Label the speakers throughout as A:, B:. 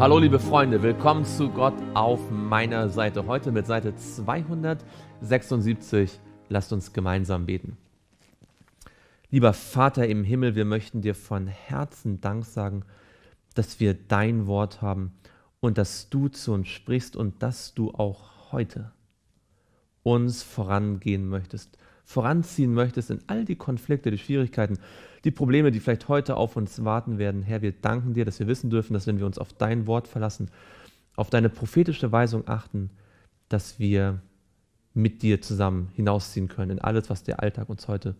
A: Hallo liebe Freunde, willkommen zu Gott auf meiner Seite. Heute mit Seite 276. Lasst uns gemeinsam beten. Lieber Vater im Himmel, wir möchten dir von Herzen Dank sagen, dass wir dein Wort haben und dass du zu uns sprichst und dass du auch heute uns vorangehen möchtest, voranziehen möchtest in all die Konflikte, die Schwierigkeiten, die Probleme, die vielleicht heute auf uns warten werden. Herr, wir danken dir, dass wir wissen dürfen, dass wenn wir uns auf dein Wort verlassen, auf deine prophetische Weisung achten, dass wir mit dir zusammen hinausziehen können in alles, was der Alltag uns heute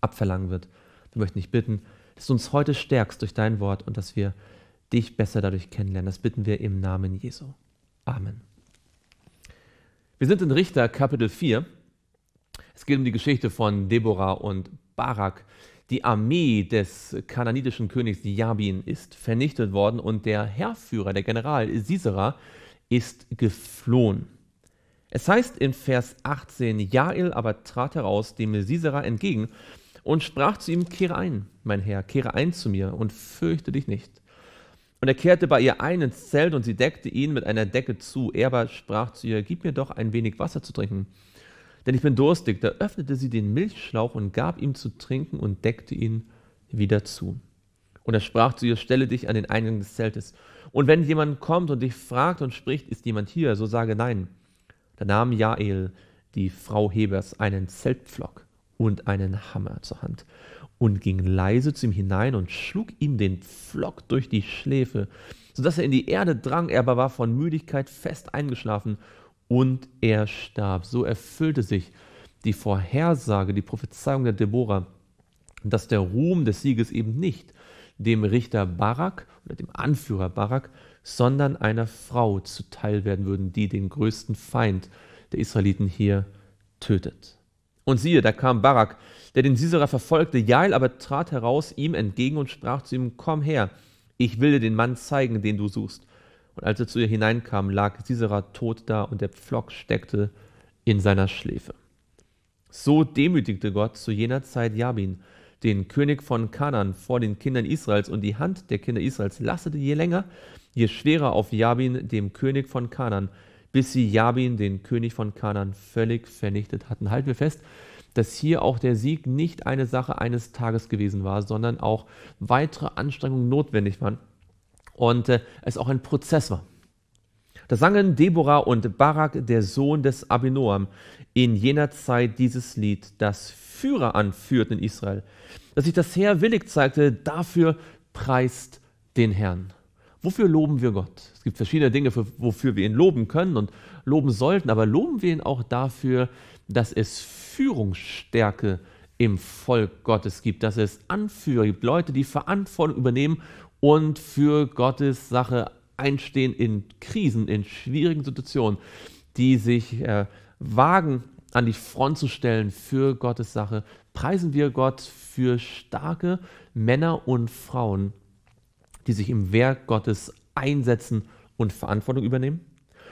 A: abverlangen wird. Wir möchten dich bitten, dass du uns heute stärkst durch dein Wort und dass wir dich besser dadurch kennenlernen. Das bitten wir im Namen Jesu. Amen. Wir sind in Richter Kapitel 4. Es geht um die Geschichte von Deborah und Barak. Die Armee des kananitischen Königs Jabin ist vernichtet worden und der Herrführer, der General Sisera, ist geflohen. Es heißt in Vers 18, Jael aber trat heraus dem Sisera entgegen und sprach zu ihm, kehre ein, mein Herr, kehre ein zu mir und fürchte dich nicht. Und er kehrte bei ihr ein ins Zelt und sie deckte ihn mit einer Decke zu. Er aber sprach zu ihr, gib mir doch ein wenig Wasser zu trinken denn ich bin durstig. Da öffnete sie den Milchschlauch und gab ihm zu trinken und deckte ihn wieder zu. Und er sprach zu ihr, stelle dich an den Eingang des Zeltes. Und wenn jemand kommt und dich fragt und spricht, ist jemand hier, so sage nein. Da nahm Jael, die Frau Hebers, einen Zeltpflock und einen Hammer zur Hand und ging leise zu ihm hinein und schlug ihm den Pflock durch die Schläfe, sodass er in die Erde drang, er aber war von Müdigkeit fest eingeschlafen und er starb. So erfüllte sich die Vorhersage, die Prophezeiung der Deborah, dass der Ruhm des Sieges eben nicht dem Richter Barak oder dem Anführer Barak, sondern einer Frau zuteil werden würden, die den größten Feind der Israeliten hier tötet. Und siehe, da kam Barak, der den Sisera verfolgte. Jael aber trat heraus ihm entgegen und sprach zu ihm: Komm her, ich will dir den Mann zeigen, den du suchst. Und als er zu ihr hineinkam, lag Sisera tot da und der Pflock steckte in seiner Schläfe. So demütigte Gott zu jener Zeit Jabin, den König von Kanan, vor den Kindern Israels, und die Hand der Kinder Israels lastete je länger, je schwerer auf Jabin, dem König von Kanan, bis sie Jabin, den König von Kanan, völlig vernichtet hatten. Halten wir fest, dass hier auch der Sieg nicht eine Sache eines Tages gewesen war, sondern auch weitere Anstrengungen notwendig waren, und äh, es auch ein Prozess war. Da sangen Deborah und Barak, der Sohn des Abinoam, in jener Zeit dieses Lied, das Führer anführten in Israel. Dass sich das Heer willig zeigte, dafür preist den Herrn. Wofür loben wir Gott? Es gibt verschiedene Dinge, für, wofür wir ihn loben können und loben sollten, aber loben wir ihn auch dafür, dass es Führungsstärke im Volk Gottes gibt, dass es Anführer gibt, Leute, die Verantwortung übernehmen und für Gottes Sache einstehen in Krisen, in schwierigen Situationen, die sich äh, wagen, an die Front zu stellen für Gottes Sache, preisen wir Gott für starke Männer und Frauen, die sich im Werk Gottes einsetzen und Verantwortung übernehmen?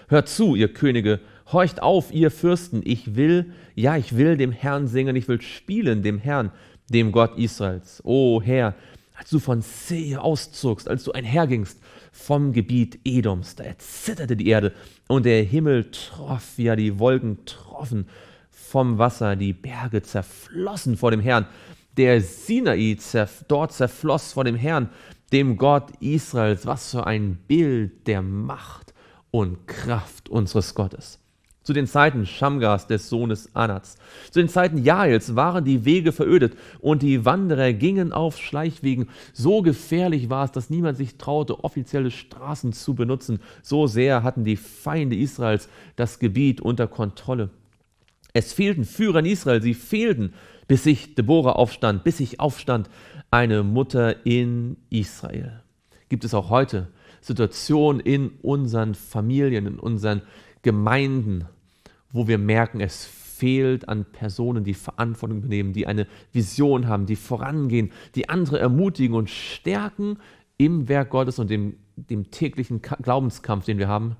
A: Hört zu, ihr Könige, horcht auf, ihr Fürsten, ich will, ja, ich will dem Herrn singen, ich will spielen dem Herrn, dem Gott Israels. O Herr, als du von Seir auszogst, als du einhergingst vom Gebiet Edoms. Da erzitterte die Erde und der Himmel troff, ja, die Wolken troffen vom Wasser, die Berge zerflossen vor dem Herrn. Der Sinai zerf dort zerfloss vor dem Herrn, dem Gott Israels. Was für ein Bild der Macht und Kraft unseres Gottes. Zu den Zeiten Schamgas des Sohnes Anats, zu den Zeiten Jaels waren die Wege verödet und die Wanderer gingen auf Schleichwegen. So gefährlich war es, dass niemand sich traute, offizielle Straßen zu benutzen. So sehr hatten die Feinde Israels das Gebiet unter Kontrolle. Es fehlten Führer in Israel, sie fehlten, bis sich Deborah aufstand, bis sich aufstand eine Mutter in Israel. Gibt es auch heute Situationen in unseren Familien, in unseren Gemeinden, wo wir merken, es fehlt an Personen, die Verantwortung übernehmen, die eine Vision haben, die vorangehen, die andere ermutigen und stärken im Werk Gottes und dem, dem täglichen Glaubenskampf, den wir haben.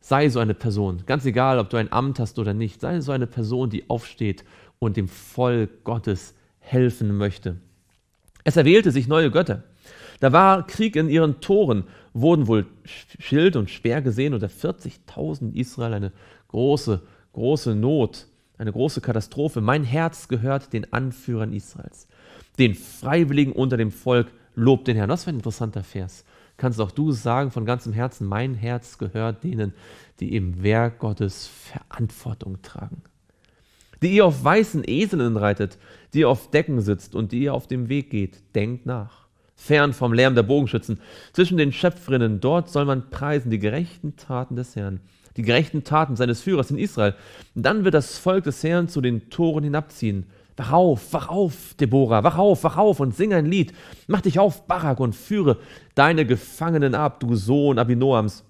A: Sei so eine Person, ganz egal, ob du ein Amt hast oder nicht, sei so eine Person, die aufsteht und dem Volk Gottes helfen möchte. Es erwählte sich neue Götter. Da war Krieg in ihren Toren, wurden wohl Schild und Speer gesehen unter 40.000 Israel eine große, große Not, eine große Katastrophe. Mein Herz gehört den Anführern Israels, den Freiwilligen unter dem Volk, lobt den Herrn. Das war ein interessanter Vers. Kannst auch du sagen von ganzem Herzen, mein Herz gehört denen, die im Werk Gottes Verantwortung tragen. Die ihr auf weißen Eseln reitet, die ihr auf Decken sitzt und die ihr auf dem Weg geht, denkt nach fern vom Lärm der Bogenschützen, zwischen den Schöpferinnen, Dort soll man preisen die gerechten Taten des Herrn, die gerechten Taten seines Führers in Israel. dann wird das Volk des Herrn zu den Toren hinabziehen. Wach auf, wach auf, Deborah, wach auf, wach auf und sing ein Lied. Mach dich auf, Barak, und führe deine Gefangenen ab, du Sohn Abinoams.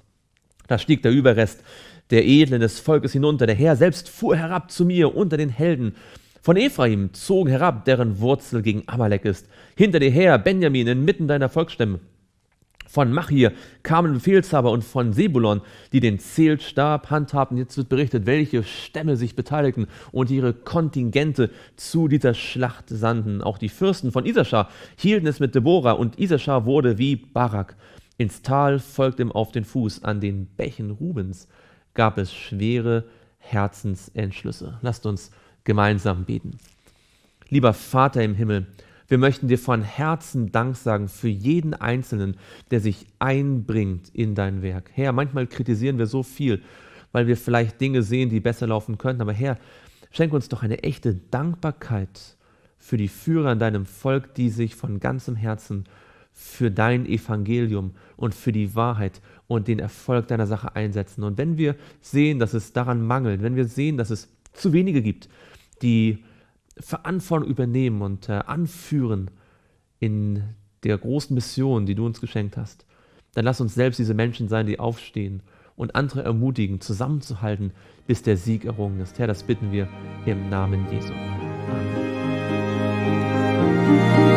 A: Da stieg der Überrest der Edlen des Volkes hinunter. Der Herr selbst fuhr herab zu mir unter den Helden. Von Ephraim zogen herab, deren Wurzel gegen Amalek ist. Hinter dir her, Benjamin, inmitten deiner Volksstämme. Von Machir kamen Befehlshaber und von Sebulon, die den Zählstab handhabten. Jetzt wird berichtet, welche Stämme sich beteiligten und ihre Kontingente zu dieser Schlacht sandten. Auch die Fürsten von Isaschar hielten es mit Deborah und Isaschar wurde wie Barak. Ins Tal folgte ihm auf den Fuß. An den Bächen Rubens gab es schwere Herzensentschlüsse. Lasst uns gemeinsam beten. Lieber Vater im Himmel, wir möchten dir von Herzen Dank sagen für jeden Einzelnen, der sich einbringt in dein Werk. Herr, manchmal kritisieren wir so viel, weil wir vielleicht Dinge sehen, die besser laufen könnten. Aber Herr, schenke uns doch eine echte Dankbarkeit für die Führer in deinem Volk, die sich von ganzem Herzen für dein Evangelium und für die Wahrheit und den Erfolg deiner Sache einsetzen. Und wenn wir sehen, dass es daran mangelt, wenn wir sehen, dass es zu wenige gibt, die Verantwortung übernehmen und äh, anführen in der großen Mission, die du uns geschenkt hast. Dann lass uns selbst diese Menschen sein, die aufstehen und andere ermutigen, zusammenzuhalten, bis der Sieg errungen ist. Herr, das bitten wir im Namen Jesu. Amen.